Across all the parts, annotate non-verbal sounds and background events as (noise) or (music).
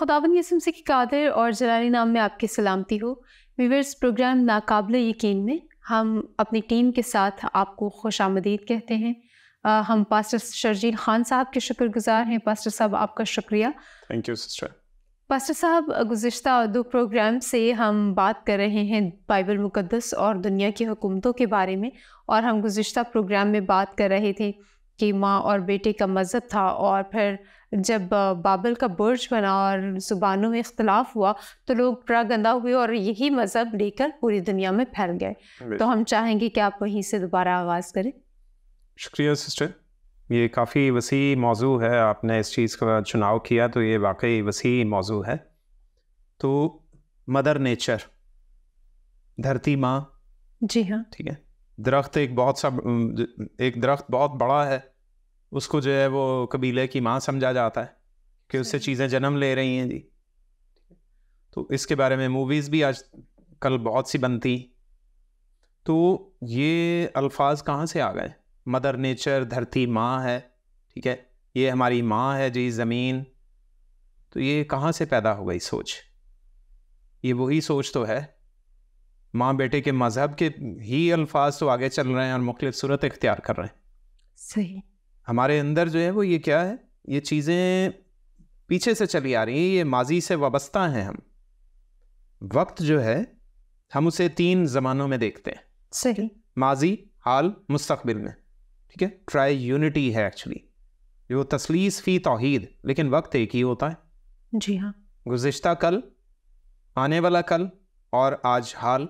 खुदावन यसम से की कादर और जलाली नाम में आपकी सलामती हो वीवर्स प्रोग्राम नाकबले यकीन में हम अपनी टीम के साथ आपको खुश आमदीद कहते हैं आ, हम पास्टर शर्जील खान साहब के शुक्रगुजार हैं पास्टर साहब आपका शुक्रिया थैंक यू सिस्टर पास्टर साहब गुज्त दो प्रोग्राम से हम बात कर रहे हैं बाइबल मुकदस और दुनिया की हुकूमतों के बारे में और हम गुज्त प्रोग्राम में बात कर रहे थे कि माँ और बेटे का मज़हब था और फिर जब बाबल का बुर्ज बना और ज़ुबानों में इख्तलाफ हुआ तो लोग बड़ा गंदा हुए और यही मज़हब लेकर पूरी दुनिया में फैल गए तो हम चाहेंगे कि आप वहीं से दोबारा आगाज़ करें शुक्रिया सिस्टर ये काफ़ी वसी मौजू है आपने इस चीज़ का चुनाव किया तो ये वाकई वसी मौजू है तो मदर नेचर धरती माँ जी हाँ ठीक है दरख्त एक बहुत सा एक दरख्त बहुत बड़ा है उसको जो है वो कबीले की माँ समझा जाता है कि उससे चीज़ें जन्म ले रही हैं जी तो इसके बारे में मूवीज़ भी आज कल बहुत सी बनती तो ये अल्फाज कहाँ से आ गए मदर नेचर धरती माँ है ठीक है ये हमारी माँ है जी ज़मीन तो ये कहाँ से पैदा हो गई सोच ये वही सोच तो है माँ बेटे के मज़हब के ही अल्फाज तो आगे चल रहे हैं और मुख्तलिफ सूरत इख्तियार कर रहे हैं सही हमारे अंदर जो है वो ये क्या है ये चीज़ें पीछे से चली आ रही हैं ये माजी से वाबस्ता हैं हम वक्त जो है हम उसे तीन ज़मानों में देखते हैं सही माजी हाल मुस्तबिल में ठीक है ट्राई यूनिटी है एक्चुअली जो तसलीस फ़ी तोहद लेकिन वक्त एक ही होता है जी हाँ गुज्त कल आने वाला कल और आज हाल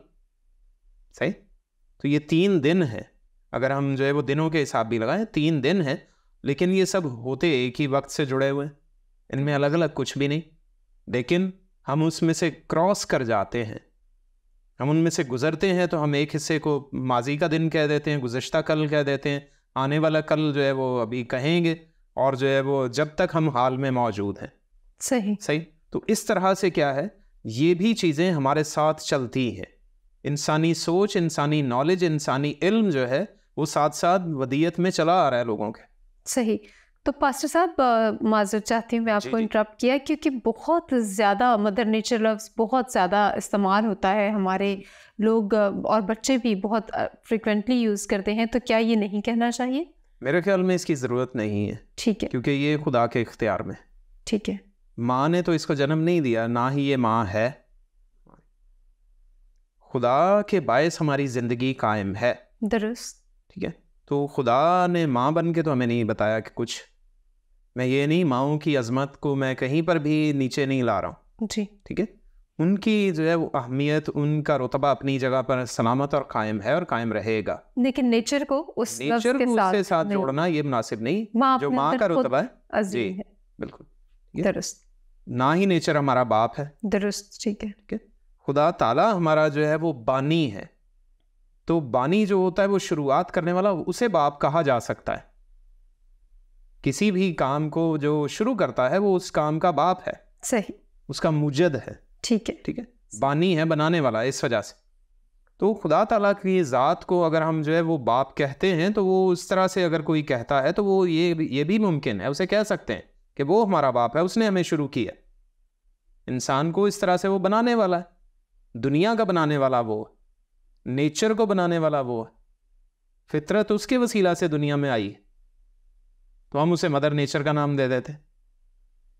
सही तो ये तीन दिन है अगर हम जो है वो दिनों के हिसाब भी लगाएं तीन दिन है लेकिन ये सब होते एक ही वक्त से जुड़े हुए इनमें अलग अलग कुछ भी नहीं लेकिन हम उसमें से क्रॉस कर जाते हैं हम उनमें से गुजरते हैं तो हम एक हिस्से को माजी का दिन कह देते हैं गुजशत कल कह देते हैं आने वाला कल जो है वो अभी कहेंगे और जो है वो जब तक हम हाल में मौजूद हैं सही सही तो इस तरह से क्या है ये भी चीज़ें हमारे साथ चलती हैं इंसानी सोच इंसानी नॉलेज इंसानी इल्म जो है वो साथ साथ वदियत में चला आ रहा है लोगों के सही तो पास्टर साहब माजर चाहती हूँ मैं आपको इंटरप्ट किया क्योंकि बहुत ज़्यादा मदर नेचर लफ्ज़ बहुत ज़्यादा इस्तेमाल होता है हमारे लोग और बच्चे भी बहुत फ्रिक्वेंटली यूज़ करते हैं तो क्या ये नहीं कहना चाहिए मेरे ख्याल में इसकी ज़रूरत नहीं है ठीक है क्योंकि ये खुदा के इख्तियार में ठीक है माँ ने तो इसको जन्म नहीं दिया ना ही ये माँ है खुदा के बायस हमारी ज़िंदगी कायम है दुरुस्त ठीक है तो खुदा ने माँ बन के तो हमें नहीं बताया कि कुछ मैं ये नहीं माओ की अजमत को मैं कहीं पर भी नीचे नहीं ला रहा हूँ जी ठीक है उनकी जो है वो अहमियत उनका रुतबा अपनी जगह पर सलामत और कायम है और कायम रहेगा लेकिन नेचर को उस नेचर साथ, उसके साथ जोड़ना ये मुनासिब नहीं माँ जो माँ का रुतबा है जी बिल्कुल दुरुस्त ना ही नेचर हमारा बाप है दुरुस्त ठीक है ठीक है खुदा ताला हमारा जो है वो बानी है तो बानी जो होता है वो शुरुआत करने वाला उसे बाप कहा जा सकता है किसी भी काम को जो शुरू करता है वो उस काम का बाप है सही उसका मुजद है ठीक है ठीक है बानी है बनाने वाला इस वजह से तो खुदा ताला की ज़ात को अगर हम जो है वो बाप कहते हैं तो वो उस तरह से अगर कोई कहता है तो वो ये ये भी मुमकिन है उसे कह सकते हैं कि वो हमारा बाप है उसने हमें शुरू किया इंसान को इस तरह से वो बनाने वाला है दुनिया का बनाने वाला वो है नेचर को बनाने वाला वो है फितरत उसके वसीला से दुनिया में आई तो हम उसे मदर नेचर का नाम दे देते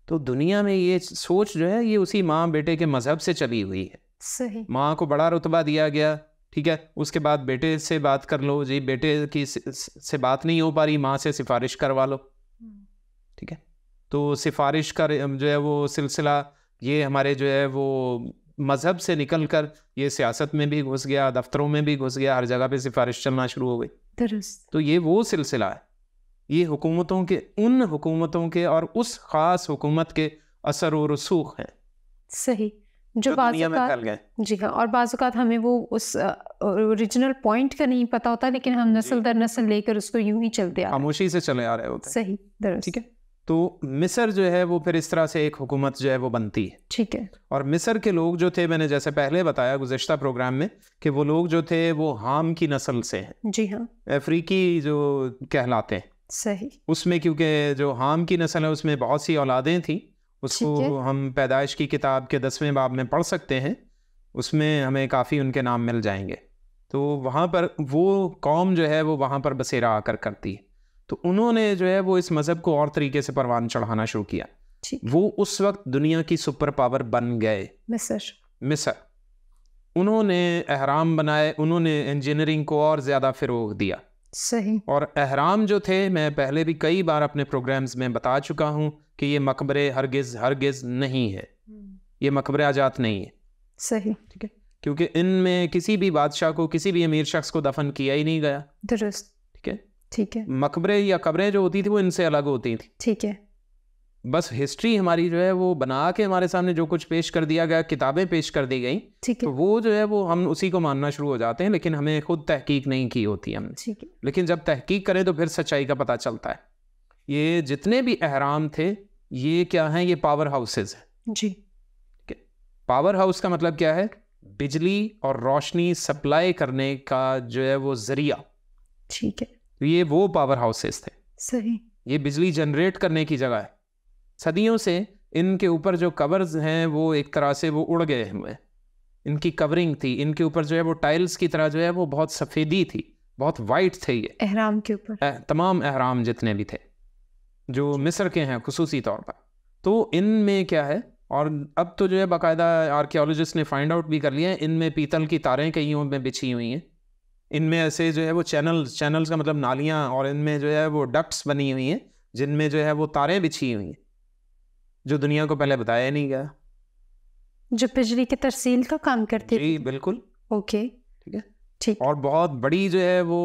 तो दुनिया में ये सोच जो है ये उसी माँ बेटे के मजहब से चली हुई है सही माँ को बड़ा रुतबा दिया गया ठीक है उसके बाद बेटे से बात कर लो जी बेटे की से बात नहीं हो पा रही माँ से सिफारिश करवा लो हम्म। ठीक है तो सिफारिश कर जो है वो सिलसिला ये हमारे जो है वो मज़हब से निकल कर ये सियासत में भी घुस गया दफ्तरों में भी घुस गया हर जगह पे सिफारिश चलना शुरू हो गई तो ये वो सिलसिला है ये हुकूमतों के उन हुकूमतों के और उस ख़ास हुकूमत के असर और रसूख हैं सही जो, जो में जी हाँ और बाज़ात हमें वो उस ओरिजिनल पॉइंट का नहीं पता होता लेकिन हम नस्ल दर नस्ल लेकर उसको यूं ही चलते आ खामोशी से चले आ रहे होते सही दरअसल ठीक है तो मिसर जो है वो फिर इस तरह से एक हुकूमत जो है वो बनती है ठीक है और मिसर के लोग जो थे मैंने जैसे पहले बताया गुजशत प्रोग्राम में कि वो लोग जो थे वो हाम की नस्ल से हैं जी हाँ अफ्रीकी जो कहलाते हैं सही उसमें क्योंकि जो हाम की नस्ल है उसमें बहुत सी औलादें थी उसको हम पैदाइश की किताब के दसवें बाब में पढ़ सकते हैं उसमें हमें काफ़ी उनके नाम मिल जाएंगे तो वहाँ पर वो कौम जो है वो वहाँ पर बसेरा आकर करती है तो उन्होंने जो है वो इस मज़हब को और तरीके से परवान चढ़ाना शुरू किया वो उस वक्त दुनिया की सुपर पावर बन गए मिसर मिसर उन्होंने अहराम बनाए उन्होंने इंजीनियरिंग को और ज़्यादा फ़रोग दिया सही और अहराम जो थे मैं पहले भी कई बार अपने प्रोग्राम्स में बता चुका हूँ कि ये मकबरे हरगिज़ हरगिज़ नहीं है ये मकबरे आजात नहीं है सही ठीक है क्योंकि इनमें किसी भी बादशाह को किसी भी अमीर शख्स को दफन किया ही नहीं गया दुरुस्त ठीक है मकबरे या कब्रें जो होती थी वो इनसे अलग होती थी ठीक है बस हिस्ट्री हमारी जो है वो बना के हमारे सामने जो कुछ पेश कर दिया गया किताबें पेश कर दी गई ठीक है तो वो जो है वो हम उसी को मानना शुरू हो जाते हैं लेकिन हमें खुद तहकीक नहीं की होती हमने ठीक है लेकिन जब तहकीक करें तो फिर सच्चाई का पता चलता है ये जितने भी अहराम थे ये क्या है ये पावर हाउसेज है जी पावर हाउस का मतलब क्या है बिजली और रोशनी सप्लाई करने का जो है वो जरिया ठीक है तो ये वो पावर हाउसेस थे सही ये बिजली जनरेट करने की जगह है सदियों से इनके ऊपर जो कवर्स हैं वो एक तरह से वो उड़ गए हुए इनकी कवरिंग थी इनके ऊपर जो है वो टाइल्स की तरह जो है वो बहुत सफ़ेदी थी बहुत वाइट थे ये अहराम के ऊपर तमाम अहराम जितने भी थे जो मिस्र के हैं खसूसी तौर पर तो इनमें क्या है और अब तो जो है बाकायदा आर्कियोलॉजिस्ट ने फाइंड आउट भी कर लिया है इनमें पीतल की तारें कईयों में बिछी हुई हैं इनमें ऐसे जो है वो चैनल चैनल्स का मतलब नालियाँ और इनमें जो है वो डक्ट्स बनी हुई हैं जिनमें जो है वो तारें बिछी हुई हैं जो दुनिया को पहले बताया नहीं गया जो बिजली की तरसील का काम करती जी बिल्कुल ओके ठीक है ठीक और बहुत बड़ी जो है वो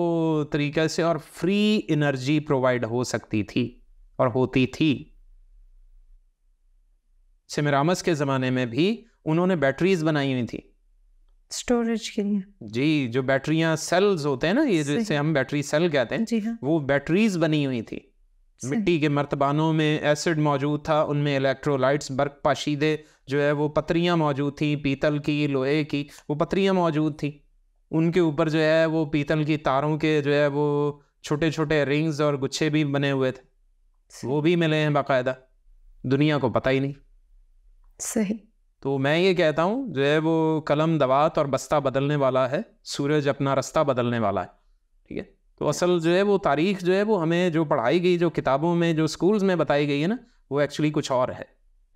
तरीके से और फ्री एनर्जी प्रोवाइड हो सकती थी और होती थी सिमरामस के ज़माने में भी उन्होंने बैटरीज बनाई हुई थी स्टोरेज के लिए जी जो बैटरियां सेल्स होते हैं ना ये जिसे हम बैटरी सेल कहते हैं जी हाँ। वो बैटरीज बनी हुई थी मिट्टी के मर्तबानों में एसिड मौजूद था उनमें इलेक्ट्रोलाइट्स बर्क पाशीदे जो है वो पत्रियां मौजूद थी पीतल की लोहे की वो पत्रियां मौजूद थी उनके ऊपर जो है वो पीतल की तारों के जो है वो छोटे छोटे रिंग्स और गुच्छे भी बने हुए थे वो भी मिले हैं बाकायदा दुनिया को पता ही नहीं सही तो मैं ये कहता हूँ जो है वो कलम दवात और बस्ता बदलने वाला है सूरज अपना रास्ता बदलने वाला है ठीक है तो असल जो है वो तारीख जो है वो हमें जो पढ़ाई गई जो किताबों में जो स्कूल्स में बताई गई है ना वो एक्चुअली कुछ और है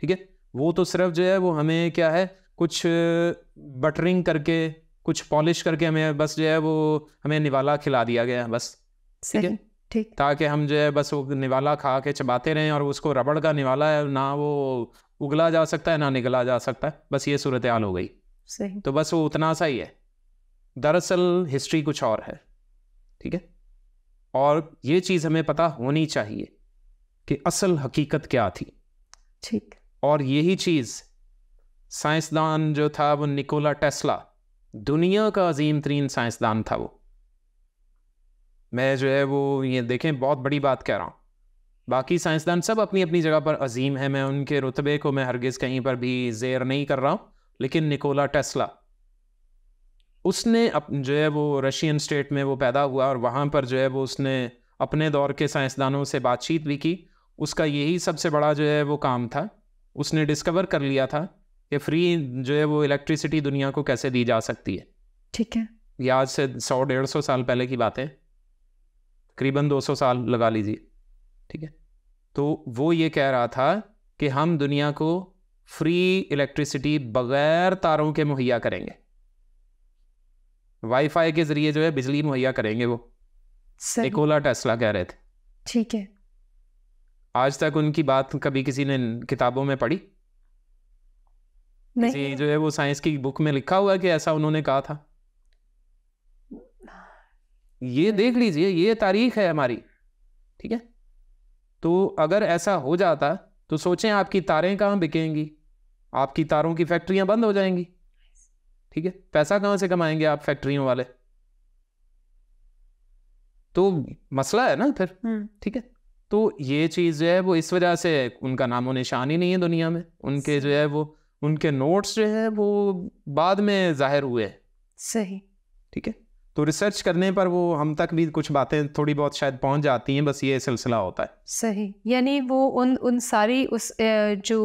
ठीक है वो तो सिर्फ जो है वो हमें क्या है कुछ बटरिंग करके कुछ पॉलिश करके हमें बस जो है वो हमें निवाला खिला दिया गया बस ठीक है ठीक ताकि हम जो है बस वो निवाला खा के चबाते रहें और उसको रबड़ का निवाला है ना वो उगला जा सकता है ना निगला जा सकता है बस ये सूरत हाल हो गई सही तो बस वो उतना सा ही है दरअसल हिस्ट्री कुछ और है ठीक है और ये चीज़ हमें पता होनी चाहिए कि असल हकीकत क्या थी ठीक और यही चीज़ साइंसदान जो था वो निकोला टेस्ला दुनिया का अजीम तरीन साइंसदान था वो मैं जो है वो ये देखें बहुत बड़ी बात कह रहा हूँ बाकी साइंसदान सब अपनी अपनी जगह पर अजीम है मैं उनके रुतबे को मैं हरगिज़ कहीं पर भी जेर नहीं कर रहा हूँ लेकिन निकोला टेस्ला उसने अप जो है वो रशियन स्टेट में वो पैदा हुआ और वहाँ पर जो है वो उसने अपने दौर के साइंसदानों से बातचीत भी की उसका यही सबसे बड़ा जो है वो काम था उसने डिस्कवर कर लिया था कि फ्री जो है वो इलेक्ट्रिसिटी दुनिया को कैसे दी जा सकती है ठीक है ये आज से सौ डेढ़ सौ साल पहले की बात है तकरीबन 200 साल लगा लीजिए ठीक है तो वो ये कह रहा था कि हम दुनिया को फ्री इलेक्ट्रिसिटी बगैर तारों के मुहैया करेंगे वाईफाई के जरिए जो है बिजली मुहैया करेंगे वो एकोला टेस्ला कह रहे थे ठीक है आज तक उनकी बात कभी किसी ने किताबों में पढ़ी नहीं जो है वो साइंस की बुक में लिखा हुआ कि ऐसा उन्होंने कहा था ये देख लीजिए ये तारीख है हमारी ठीक है तो अगर ऐसा हो जाता तो सोचें आपकी तारें कहाँ बिकेंगी आपकी तारों की फैक्ट्रियाँ बंद हो जाएंगी ठीक है पैसा कहाँ से कमाएंगे आप फैक्ट्रियों वाले तो मसला है ना फिर हम्म। ठीक है तो ये चीज़ जो है वो इस वजह से उनका नामो निशान ही नहीं है दुनिया में उनके जो है वो उनके नोट्स जो है वो बाद में जाहिर हुए सही ठीक है तो रिसर्च करने पर वो हम तक भी कुछ बातें थोड़ी बहुत शायद पहुंच जाती हैं बस ये सिलसिला होता है सही यानी वो उन उन सारी उस जो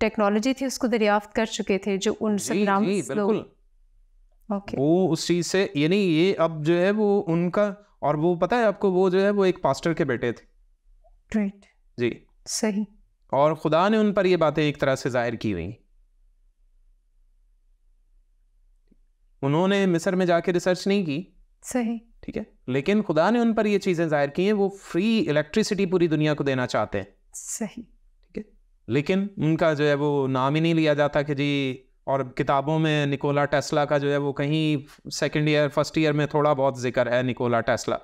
टेक्नोलॉजी थी उसको दरियाफ्त कर चुके थे जो उन जी, बिल्कुल okay. वो उस चीज़ से यानी ये अब जो है वो उनका और वो पता है आपको वो जो है वो एक पास्टर के बेटे थे जी सही और खुदा ने उन पर ये बातें एक तरह से जाहिर की हुई उन्होंने मिस्र में जाके रिसर्च नहीं की सही ठीक है लेकिन खुदा ने उन पर ये चीज़ें जाहिर की हैं वो फ्री इलेक्ट्रिसिटी पूरी दुनिया को देना चाहते हैं सही ठीक है लेकिन उनका जो है वो नाम ही नहीं लिया जाता कि जी और किताबों में निकोला टेस्ला का जो है वो कहीं सेकेंड ईयर फर्स्ट ईयर में थोड़ा बहुत जिक्र है निकोला टेस्ला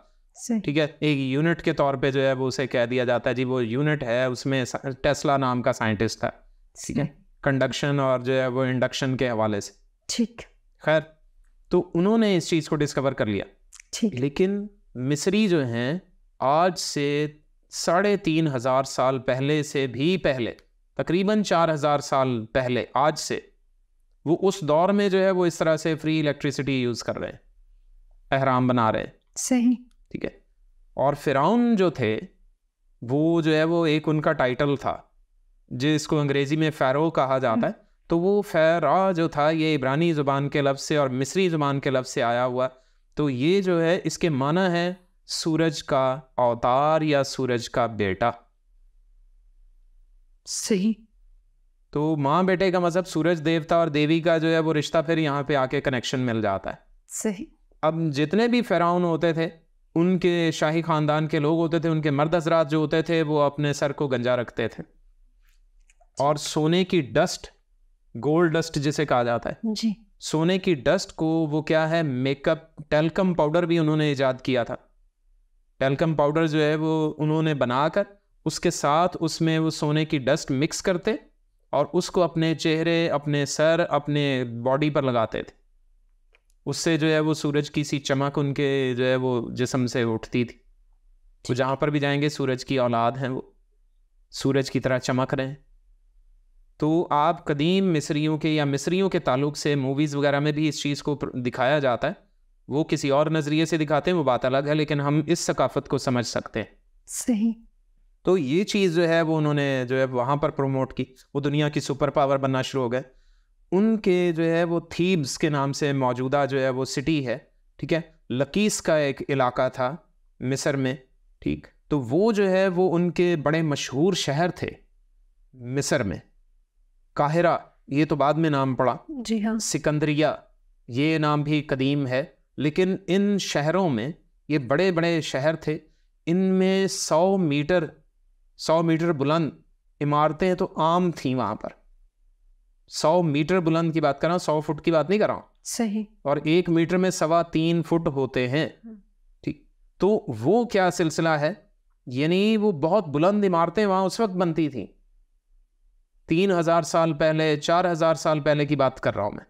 ठीक है एक यूनिट के तौर पे जो है वो उसे कह दिया जाता है जी वो यूनिट है उसमें टेस्ला नाम का साइंटिस्ट था ठीक है कंडक्शन और जो है वो इंडक्शन के हवाले से ठीक खैर तो उन्होंने इस चीज़ को डिस्कवर कर लिया ठीक लेकिन मिस्री जो हैं आज से साढ़े तीन हज़ार साल पहले से भी पहले तकरीबन चार हज़ार साल पहले आज से वो उस दौर में जो है वो इस तरह से फ्री इलेक्ट्रिसिटी यूज़ कर रहे हैं अहराम बना रहे हैं सही ठीक है और फिराउन जो थे वो जो है वो एक उनका टाइटल था जिसको अंग्रेज़ी में फ़ैरो कहा जाता है तो वो फ़ैरा जो था ये इब्रानी ज़ुबान के लफ्ज़ से और मिस्री ज़ुबान के लफ्ज़ से आया हुआ तो ये जो है इसके माना है सूरज का अवतार या सूरज का बेटा सही तो माँ बेटे का मतलब सूरज देवता और देवी का जो है वो रिश्ता फिर यहाँ पे आके कनेक्शन मिल जाता है सही अब जितने भी फ़ेराउन होते थे उनके शाही ख़ानदान के लोग होते थे उनके मर्द हजरात जो होते थे वो अपने सर को गंजा रखते थे और सोने की डस्ट गोल्ड डस्ट जिसे कहा जाता है जी सोने की डस्ट को वो क्या है मेकअप टेलकम पाउडर भी उन्होंने ईजाद किया था टेलकम पाउडर जो है वो उन्होंने बनाकर उसके साथ उसमें वो सोने की डस्ट मिक्स करते और उसको अपने चेहरे अपने सर अपने बॉडी पर लगाते थे उससे जो है वो सूरज की सी चमक उनके जो है वो जिसम से उठती थी तो जहाँ पर भी जाएंगे सूरज की औलाद हैं वो सूरज की तरह चमक रहे हैं तो आप कदीम मिस्रियों के या मिस्रियों के ताल्लुक से मूवीज़ वगैरह में भी इस चीज़ को दिखाया जाता है वो किसी और नज़रिए से दिखाते हैं वो बात अलग है लेकिन हम इस सकाफत को समझ सकते हैं सही तो ये चीज़ जो है वो उन्होंने जो है वहाँ पर प्रमोट की वो दुनिया की सुपर पावर बनना शुरू हो गए उनके जो है वो थीब्स के नाम से मौजूदा जो है वो सिटी है ठीक है लकीस का एक इलाका था मिस्र में ठीक तो वो जो है वो उनके बड़े मशहूर शहर थे मिस्र में काहिरा ये तो बाद में नाम पड़ा जी हाँ सिकंदरिया ये नाम भी कदीम है लेकिन इन शहरों में ये बड़े बड़े शहर थे इनमें सौ मीटर सौ मीटर बुलंद इमारतें तो आम थी वहाँ पर सौ मीटर बुलंद की बात कर रहा हूँ सौ फुट की बात नहीं कर रहा हूँ सही और एक मीटर में सवा तीन फुट होते हैं हम्म। ठीक तो वो क्या सिलसिला है यानी वो बहुत बुलंद इमारतें वहाँ उस वक्त बनती थी तीन हज़ार साल पहले चार हज़ार साल पहले की बात कर रहा हूं मैं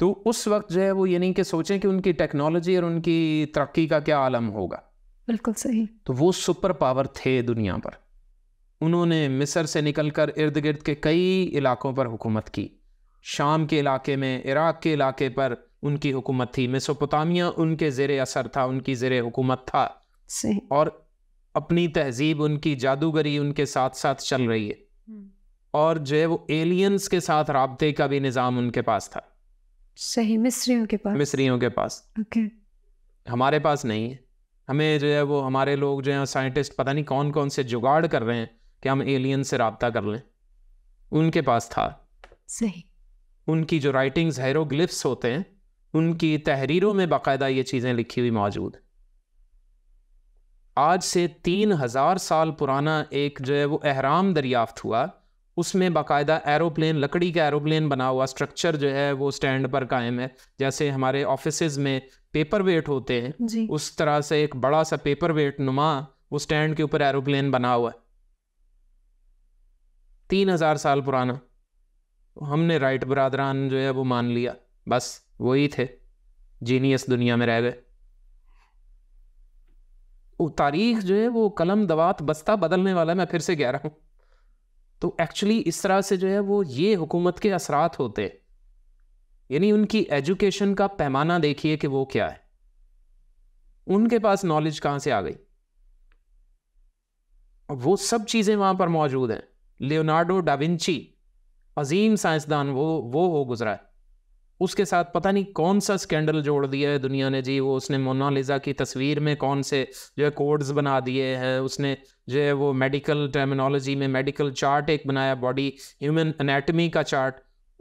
तो उस वक्त जो है वो ये नहीं कि सोचें कि उनकी टेक्नोलॉजी और उनकी तरक्की का क्या आलम होगा बिल्कुल सही तो वो सुपर पावर थे दुनिया पर उन्होंने मिस्र से निकलकर इर्द गिर्द के कई इलाकों पर हुकूमत की शाम के इलाके में इराक़ के इलाके पर उनकी हुकूमत थी मेसोपोटामिया उनके ज़ेर असर था उनकी ज़ेर हुकूमत था और अपनी तहजीब उनकी जादूगरी उनके साथ साथ चल रही है और जो है वो एलियंस के साथ रबते का भी निज़ाम उनके पास था सही मिस्रियों के पास मिस्रियों के पास ओके okay. हमारे पास नहीं है हमें जो है वो हमारे लोग जो हैं साइंटिस्ट पता नहीं कौन कौन से जुगाड़ कर रहे हैं कि हम एलियन से रबता कर लें उनके पास था सही उनकी जो राइटिंग्स हेरोग्लिप्स होते हैं उनकी तहरीरों में बाकायदा ये चीज़ें लिखी हुई मौजूद आज से तीन हज़ार साल पुराना एक जो है वो अहराम दरियाफ्त हुआ उसमें बाकायदा एरोप्लेन लकड़ी का एरोप्लेन बना हुआ स्ट्रक्चर जो है वो स्टैंड पर कायम है जैसे हमारे ऑफिस में पेपर वेट होते हैं उस तरह से एक बड़ा सा पेपर वेट नुमा वो स्टैंड के ऊपर एरोप्लेन बना हुआ है तीन हज़ार साल पुराना तो हमने राइट बरदरान जो है वो मान लिया बस वही थे जीनियस दुनिया में रह गए तारीख जो है वो कलम दवात बस्ता बदलने वाला है मैं फिर से कह रहा हूँ तो एक्चुअली इस तरह से जो है वो ये हुकूमत के असरात होते यानी उनकी एजुकेशन का पैमाना देखिए कि वो क्या है उनके पास नॉलेज कहाँ से आ गई और वो सब चीज़ें वहाँ पर मौजूद हैं लियोनार्डो डाविंची अजीम साइंसदान वो वो हो गुजरा है उसके साथ पता नहीं कौन सा स्कैंडल जोड़ दिया है दुनिया ने जी वो उसने मोनालिजा की तस्वीर में कौन से जो है कोड्स बना दिए हैं उसने जो है वो मेडिकल टर्मिनोलॉजी में मेडिकल चार्ट एक बनाया बॉडी ह्यूमन अनेटमी का चार्ट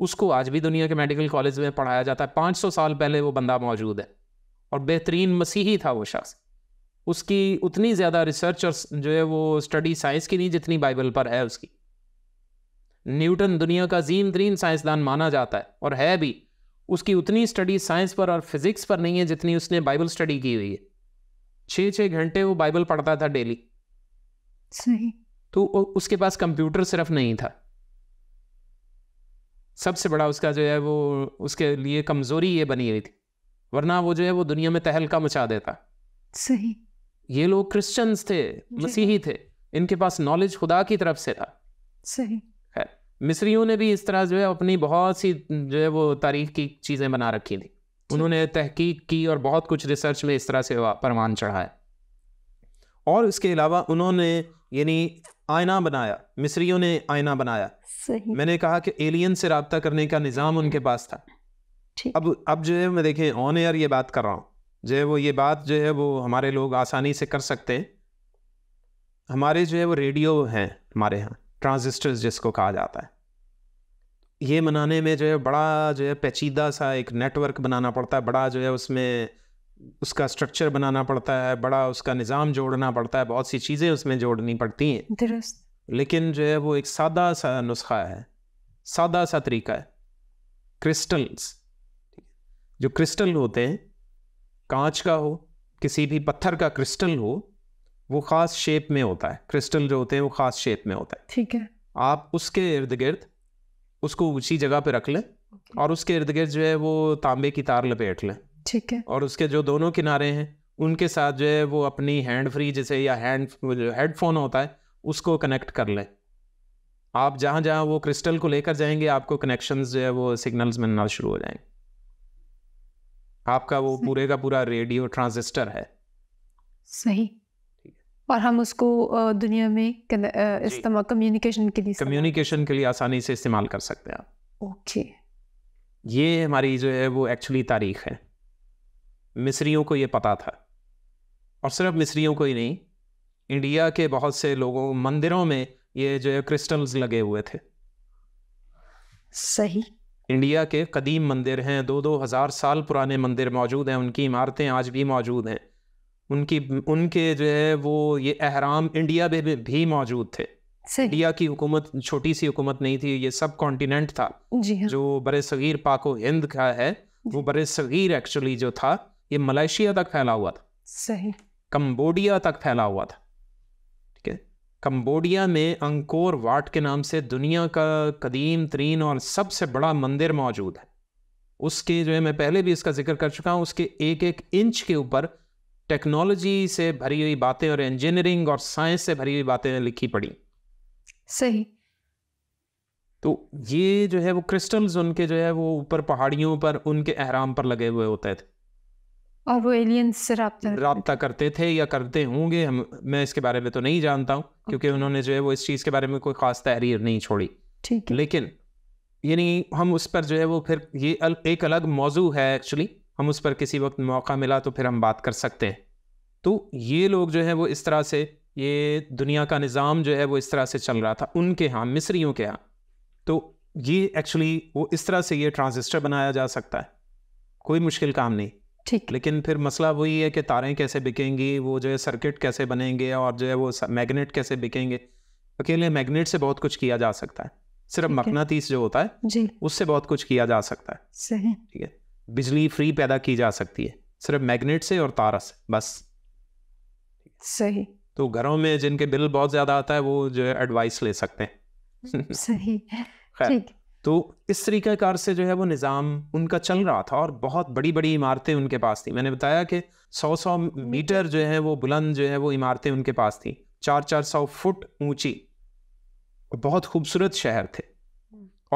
उसको आज भी दुनिया के मेडिकल कॉलेज में पढ़ाया जाता है पाँच साल पहले वो बंदा मौजूद है और बेहतरीन मसीही था वो शख्स उसकी उतनी ज़्यादा रिसर्च और जो है वो स्टडी साइंस की नहीं जितनी बाइबल पर है उसकी न्यूटन दुनिया का जीम तरीन साइंसदान माना जाता है और है भी उसकी उतनी स्टडी साइंस पर और फिजिक्स पर नहीं है जितनी उसने बाइबल स्टडी की हुई है छः छः घंटे वो बाइबल पढ़ता था डेली सही तो उसके पास कंप्यूटर सिर्फ नहीं था सबसे बड़ा उसका जो है वो उसके लिए कमज़ोरी ये बनी हुई थी वरना वो जो है वो दुनिया में तहलका मचा देता सही ये लोग क्रिश्चियंस थे मसीही थे इनके पास नॉलेज खुदा की तरफ से था सही मिस्रियों ने भी इस तरह जो है अपनी बहुत सी जो है वो तारीख की चीज़ें बना रखी थी उन्होंने तहकीक की और बहुत कुछ रिसर्च में इस तरह से परवान चढ़ाया और इसके अलावा उन्होंने यानी आयना बनाया मिस्रियों ने आयना बनाया सही। मैंने कहा कि एलियन से रबता करने का निज़ाम उनके पास था अब अब जो है मैं देखें ऑन एयर ये बात कर रहा हूँ जो है वो ये बात जो है वो हमारे लोग आसानी से कर सकते हैं हमारे जो है वो रेडियो हैं हमारे यहाँ ट्रांजिस्टर्स जिसको कहा जाता है ये बनाने में जो है बड़ा जो है पेचीदा सा एक नेटवर्क बनाना पड़ता है बड़ा जो है उसमें उसका स्ट्रक्चर बनाना पड़ता है बड़ा उसका निज़ाम जोड़ना पड़ता है बहुत सी चीज़ें उसमें जोड़नी पड़ती हैं लेकिन जो है वो एक सादा सा नुस्खा है सादा सा तरीका है क्रिस्टल्स जो क्रिस्टल होते हैं कांच का हो किसी भी पत्थर का क्रिस्टल हो वो खास शेप में होता है क्रिस्टल जो होते हैं वो खास शेप में होता है ठीक है आप उसके इर्द गिर्द उसको ऊंची जगह पे रख लें और उसके इर्द गिर्द जो है वो तांबे की तार लपेट लें ठीक है और उसके जो दोनों किनारे हैं उनके साथ जो है वो अपनी हैंड फ्री जैसे या हैंड हेडफोन होता है उसको कनेक्ट कर लें आप जहाँ जहाँ वो क्रिस्टल को लेकर जाएंगे आपको कनेक्शंस जो है वो सिग्नल्स मिलना शुरू हो जाएंगे आपका वो पूरे का पूरा रेडियो ट्रांजिस्टर है सही और हम उसको दुनिया में इस्तेमाल कम्युनिकेशन के लिए कम्युनिकेशन के लिए आसानी से इस्तेमाल कर सकते हैं आप ओके ये हमारी जो है वो एक्चुअली तारीख है मिस्रियों को ये पता था और सिर्फ मिस्रियों को ही नहीं इंडिया के बहुत से लोगों मंदिरों में ये जो है क्रिस्टल्स लगे हुए थे सही इंडिया के कदीम मंदिर हैं दो दो हज़ार साल पुराने मंदिर मौजूद हैं उनकी इमारतें आज भी मौजूद हैं उनकी उनके जो है वो ये अहराम इंडिया में भी, भी मौजूद थे इंडिया की हुकूमत छोटी सी हुकूमत नहीं थी ये सब कॉन्टिनेंट था जी हाँ। जो बर सगीर पाको हिंद का है वो बर सगीर एक्चुअली जो था ये मलेशिया तक फैला हुआ था सही कम्बोडिया तक फैला हुआ था ठीक है कम्बोडिया में अंकोर वाट के नाम से दुनिया का कदीम तरीन और सबसे बड़ा मंदिर मौजूद है उसके जो है मैं पहले भी इसका जिक्र कर चुका हूँ उसके एक एक इंच के ऊपर टेक्नोलॉजी से भरी हुई बातें और इंजीनियरिंग और साइंस से भरी हुई बातें लिखी पड़ी सही तो ये जो है वो क्रिस्टल्स उनके जो है वो ऊपर पहाड़ियों पर उनके अहराम पर लगे हुए होते थे और वो एलियंस से रहा करते थे या करते होंगे हम मैं इसके बारे में तो नहीं जानता हूँ क्योंकि उन्होंने जो है वो इस चीज़ के बारे में कोई खास तहरीर नहीं छोड़ी ठीक है लेकिन यानी हम उस पर जो है वो फिर ये एक अलग मौजू है एक्चुअली हम उस पर किसी वक्त मौका मिला तो फिर हम बात कर सकते हैं तो ये लोग जो है वो इस तरह से ये दुनिया का निज़ाम जो है वो इस तरह से चल रहा था उनके यहाँ मिस्रियों के यहाँ तो ये एक्चुअली वो इस तरह से ये ट्रांजिस्टर बनाया जा सकता है कोई मुश्किल काम नहीं ठीक लेकिन फिर मसला वही है कि तारें कैसे बिकेंगी वो जो है सर्किट कैसे बनेंगे और जो है वो मैग्नेट कैसे बिकेंगे अकेले मैग्नेट से बहुत कुछ किया जा सकता है सिर्फ मकनातीस जो होता है जी उससे बहुत कुछ किया जा सकता है सही ठीक है बिजली फ्री पैदा की जा सकती है सिर्फ मैग्नेट से और तारा से बस सही तो घरों में जिनके बिल बहुत ज़्यादा आता है वो जो है एडवाइस ले सकते हैं (laughs) सही ठीक तो इस कार से जो है वो निज़ाम उनका चल रहा था और बहुत बड़ी बड़ी इमारतें उनके पास थी मैंने बताया कि सौ सौ मीटर जो है वो बुलंद जो है वो इमारतें उनके पास थी चार चार सौ फुट ऊंची बहुत खूबसूरत शहर थे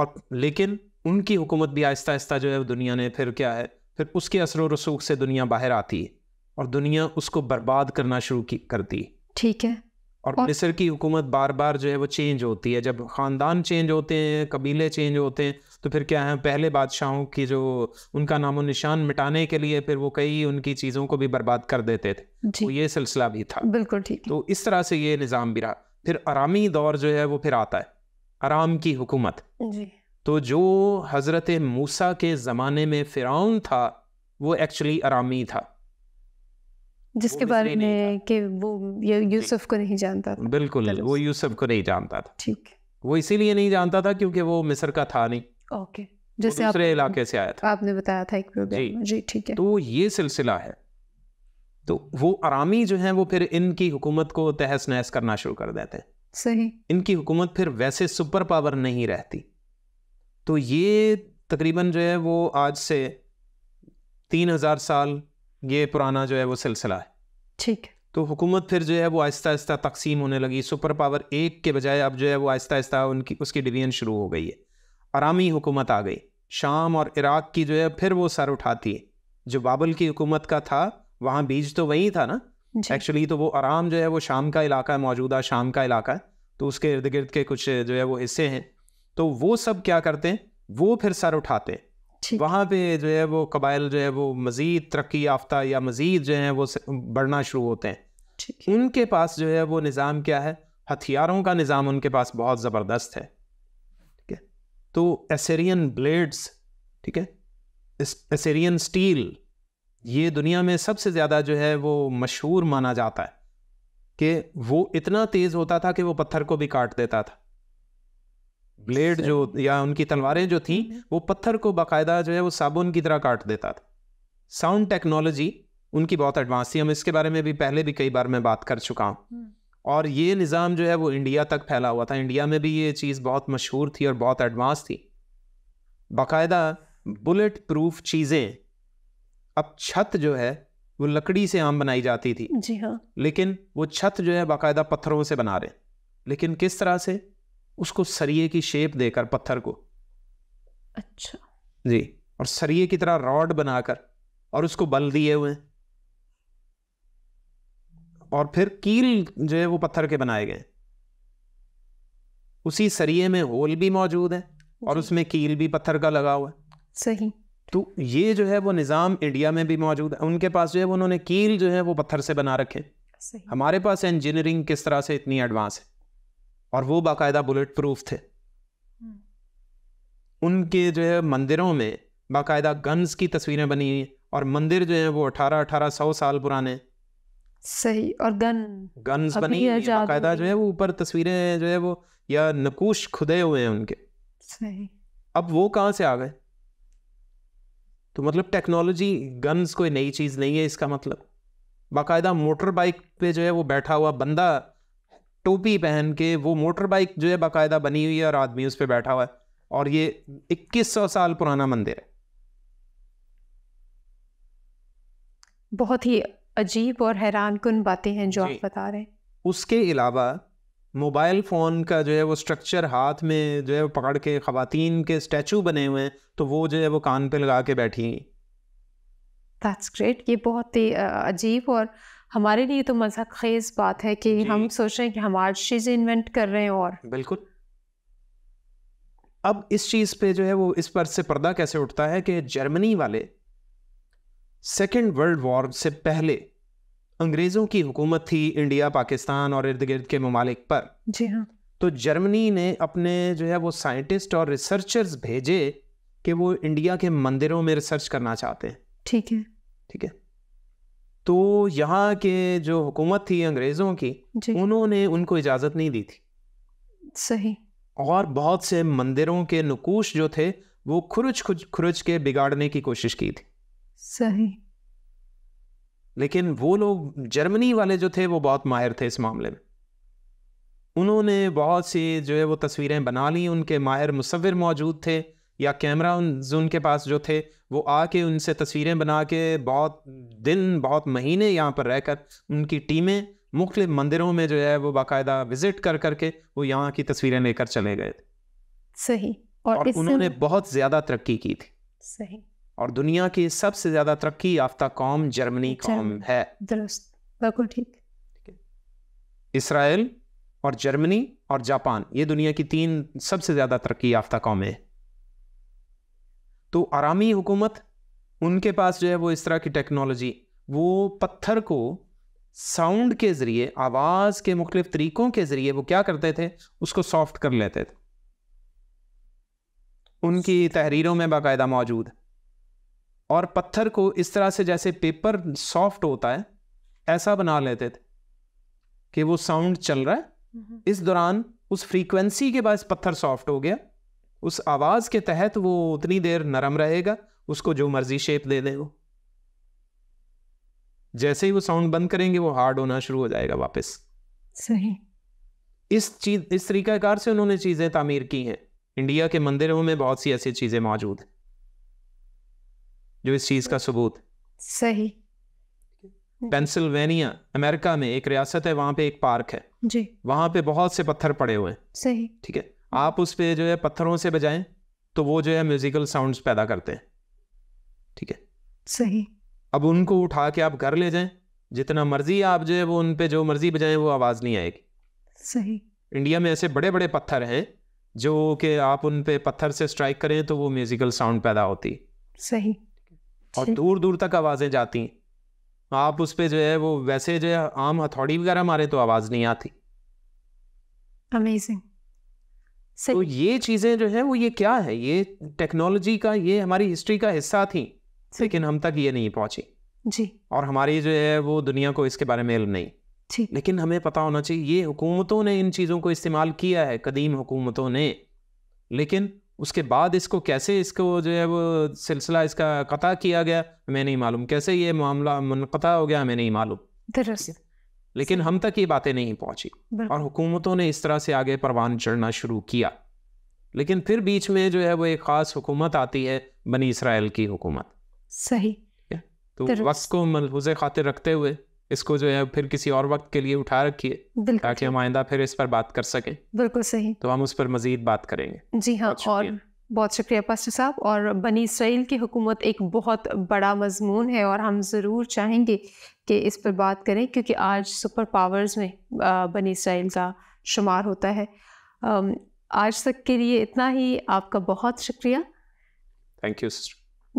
और लेकिन उनकी हुकूमत भी आहिस्ता आहिस्ता जो है दुनिया ने फिर क्या है फिर उसके असर रसूख से दुनिया बाहर आती है और दुनिया उसको बर्बाद करना शुरू करती ठीक है और, और की हुकूमत बार बार जो है वो चेंज होती है जब ख़ानदान चेंज होते हैं कबीले चेंज होते हैं तो फिर क्या है पहले बादशाहों की जो उनका नामो निशान मिटाने के लिए फिर वो कई उनकी चीज़ों को भी बर्बाद कर देते थे तो ये सिलसिला भी था बिल्कुल ठीक तो इस तरह से ये निज़ाम भी रहा फिर आरामी दौर जो है वो फिर आता है आराम की हुकूमत जी तो जो हज़रत मूसा के ज़माने में फ़िरौन था वो एक्चुअली आरामी था जिसके बारे में कि वो यूसुफ को नहीं जानता था बिल्कुल वो यूसुफ को नहीं जानता था ठीक वो इसीलिए नहीं जानता था क्योंकि वो मिस्र का था नहीं ओके जैसे दूसरे इलाके से आया था आपने बताया था एक प्रोग्राम जी ठीक है तो ये सिलसिला है तो वो आरामी जो हैं वो फिर इनकी हुकूमत को तहस नहस करना शुरू कर देते सही इनकी हुकूमत फिर वैसे सुपर पावर नहीं रहती तो ये तकरीबन जो है वो आज से तीन हज़ार साल ये पुराना जो है वो सिलसिला है ठीक है तो हुकूमत फिर जो है वो आहिस्ता आहिस्ता तकसीम होने लगी सुपर पावर एक के बजाय अब जो है वो आहिस्ता आहिस्ता उनकी उसकी डिवीजन शुरू हो गई है आरामी हुकूमत आ गई शाम और इराक़ की जो है फिर वो सर उठाती है जो बाबल की हुकूमत का था वहाँ बीज तो वहीं था ना एक्चुअली तो वो आराम जो है वो शाम का इलाका है मौजूदा शाम का इलाका है तो उसके इर्द गिर्द के कुछ जो है वो हिस्से हैं तो वो सब क्या करते हैं वो फिर सर उठाते वहाँ पे जो है वो कबाइल जो है वो मज़ीद तरक्की याफ्ता या मज़ीद जो है वो बढ़ना शुरू होते हैं उनके पास जो है वो निज़ाम क्या है हथियारों का निज़ाम उनके पास बहुत ज़बरदस्त है ठीक है तो एसेरियन ब्लेड्स ठीक है एसेरियन स्टील ये दुनिया में सबसे ज़्यादा जो है वो मशहूर माना जाता है कि वो इतना तेज़ होता था कि वो पत्थर को भी काट देता था ब्लेड जो या उनकी तलवारें जो थी mm-hmm. वो पत्थर को बाकायदा जो है वो साबुन की तरह काट देता था साउंड टेक्नोलॉजी उनकी बहुत एडवांस थी हम इसके बारे में भी पहले भी कई बार मैं बात कर चुका हूँ mm. और ये निज़ाम जो है वो इंडिया तक फैला हुआ था इंडिया में भी ये चीज़ बहुत मशहूर थी और बहुत एडवांस थी बाकायदा बुलेट प्रूफ चीज़ें अब छत जो है वो लकड़ी से आम बनाई जाती थी जी हाँ लेकिन वो छत जो है बाकायदा पत्थरों से बना रहे लेकिन किस तरह से उसको सरिये की शेप देकर पत्थर को अच्छा जी और सरिये की तरह रॉड बनाकर और उसको बल दिए हुए और फिर कील जो है वो पत्थर के बनाए गए उसी सरिये में होल भी मौजूद है और उसमें कील भी पत्थर का लगा हुआ है सही तो ये जो है वो निज़ाम इंडिया में भी मौजूद है उनके पास जो है वो उन्होंने कील जो है वो पत्थर से बना रखे हमारे पास इंजीनियरिंग किस तरह से इतनी एडवांस है और वो बाकायदा बुलेट प्रूफ थे हम्म। उनके जो है मंदिरों में बाकायदा गन्स की तस्वीरें बनी हुई और मंदिर जो है वो अठारह अठारह सौ साल पुराने सही और गन गन्स बनी बाकायदा जो है वो ऊपर तस्वीरें जो है वो या नकूश खुदे हुए हैं उनके सही अब वो कहाँ से आ गए तो मतलब टेक्नोलॉजी गन्स कोई नई चीज़ नहीं है इसका मतलब बाकायदा मोटर बाइक पे जो है वो बैठा हुआ बंदा टोपी पहन के वो मोटर बाइक जो है बाकायदा बनी हुई है और आदमी उस पर बैठा हुआ है और ये 2100 साल पुराना मंदिर है बहुत ही अजीब और हैरान कन बातें हैं जो आप बता रहे हैं उसके अलावा मोबाइल फ़ोन का जो है वो स्ट्रक्चर हाथ में जो है वो पकड़ के ख़वातीन के स्टैचू बने हुए हैं तो वो जो है वो कान पे लगा के बैठी दैट्स ग्रेट ये बहुत ही अजीब और हमारे लिए तो मजाक खेज बात है कि हम सोच रहे हैं कि हम आज चीज़ें इन्वेंट कर रहे हैं और बिल्कुल अब इस चीज़ पे जो है वो इस पर से पर्दा कैसे उठता है कि जर्मनी वाले सेकेंड वर्ल्ड वॉर से पहले अंग्रेज़ों की हुकूमत थी इंडिया पाकिस्तान और इर्द गिर्द के ममालिक पर जी हाँ तो जर्मनी ने अपने जो है वो साइंटिस्ट और रिसर्चर्स भेजे कि वो इंडिया के मंदिरों में रिसर्च करना चाहते हैं ठीक है ठीक है तो यहाँ के जो हुकूमत थी अंग्रेज़ों की उन्होंने उनको इजाज़त नहीं दी थी सही और बहुत से मंदिरों के नकूश जो थे वो खुरुच खुच खुरुच के बिगाड़ने की कोशिश की थी सही लेकिन वो लोग जर्मनी वाले जो थे वो बहुत माहिर थे इस मामले में उन्होंने बहुत सी जो है वो तस्वीरें बना ली उनके माहिर मुसविर मौजूद थे या कैमरा उन उन के पास जो थे वो आके उनसे तस्वीरें बना के बहुत दिन बहुत महीने यहाँ पर रहकर उनकी टीमें मुख्त मंदिरों में जो है वो बाकायदा विज़िट कर करके वो यहाँ की तस्वीरें लेकर चले गए थे सही और, और उन्होंने बहुत ज़्यादा तरक्की की थी सही और दुनिया की सबसे ज़्यादा तरक्की याफ्ता कौम जर्मनी कौम है बिल्कुल ठीक इसराइल और जर्मनी और जापान ये दुनिया की तीन सबसे ज़्यादा तरक्की याफ्ता कौमें हैं तो आरामी हुकूमत उनके पास जो है वो इस तरह की टेक्नोलॉजी वो पत्थर को साउंड के ज़रिए आवाज़ के मुख्तलिफ तरीक़ों के ज़रिए वो क्या करते थे उसको सॉफ्ट कर लेते थे उनकी तहरीरों में बाकायदा मौजूद और पत्थर को इस तरह से जैसे पेपर सॉफ्ट होता है ऐसा बना लेते थे कि वो साउंड चल रहा है हम्म। इस दौरान उस फ्रीक्वेंसी के बाद पत्थर सॉफ्ट हो गया उस आवाज़ के तहत वो उतनी देर नरम रहेगा उसको जो मर्जी शेप दे दे वो जैसे ही वो साउंड बंद करेंगे वो हार्ड होना शुरू हो जाएगा वापस सही इस चीज इस तरीक़ाकार से उन्होंने चीज़ें तामीर की हैं इंडिया के मंदिरों में बहुत सी ऐसी चीज़ें मौजूद हैं जो इस चीज़ का सबूत सही पेंसिल्वेनिया अमेरिका में एक रियासत है वहां पे एक पार्क है जी वहां पे बहुत से पत्थर पड़े हुए हैं सही ठीक है आप उस पर जो है पत्थरों से बजाएं तो वो जो है म्यूज़िकल साउंड्स पैदा करते हैं ठीक है सही अब उनको उठा के आप घर ले जाएं जितना मर्जी आप जो है वो उन पे जो मर्जी बजाएं वो आवाज़ नहीं आएगी सही इंडिया में ऐसे बड़े बड़े पत्थर हैं जो कि आप उन पे पत्थर से स्ट्राइक करें तो वो म्यूज़िकल साउंड पैदा होती सही और सही। दूर दूर तक आवाज़ें जाती हैं आप उस पर जो है वो वैसे जो है आम हथौड़ी वगैरह मारे तो आवाज़ नहीं आती अमेजिंग तो ये चीज़ें जो है वो ये क्या है ये टेक्नोलॉजी का ये हमारी हिस्ट्री का हिस्सा थी लेकिन हम तक ये नहीं पहुंची जी और हमारी जो है वो दुनिया को इसके बारे में नहीं जी। लेकिन हमें पता होना चाहिए ये हुकूमतों ने इन चीज़ों को इस्तेमाल किया है कदीम हुकूमतों ने लेकिन उसके बाद इसको कैसे इसको जो है वो सिलसिला इसका कता किया गया हमें नहीं मालूम कैसे ये मामला मुनता हो गया हमें नहीं मालूम दरअसल लेकिन हम तक ये बातें नहीं पहुंची और हुकूमतों ने इस तरह से आगे परवान चढ़ना शुरू किया लेकिन फिर बीच में जो है वो एक ख़ास हुकूमत आती है बनी इसराइल की हुकूमत सही तो वक्त को मलहूज खातिर रखते हुए इसको जो है फिर किसी और वक्त के लिए उठा रखिए ताकि हम आइंदा फिर इस पर बात कर सके बिल्कुल सही तो हम उस पर मजीद बात करेंगे जी हाँ और बहुत शुक्रिया पास्टर साहब और बनी इसराइल की हुकूमत एक बहुत बड़ा मजमून है और हम ज़रूर चाहेंगे कि इस पर बात करें क्योंकि आज सुपर पावर्स में बनी इसराइल का शुमार होता है आज तक के लिए इतना ही आपका बहुत शुक्रिया थैंक यू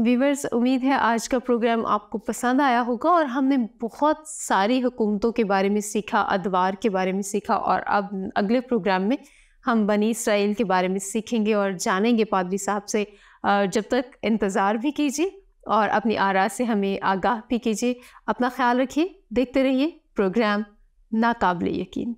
वीवर्स उम्मीद है आज का प्रोग्राम आपको पसंद आया होगा और हमने बहुत सारी हुकूमतों के बारे में सीखा अदवार के बारे में सीखा और अब अगले प्रोग्राम में हम बनी इसराइल के बारे में सीखेंगे और जानेंगे पादरी साहब से जब तक इंतज़ार भी कीजिए और अपनी आरा से हमें आगाह भी कीजिए अपना ख्याल रखिए देखते रहिए प्रोग्राम नाकाबले यकीन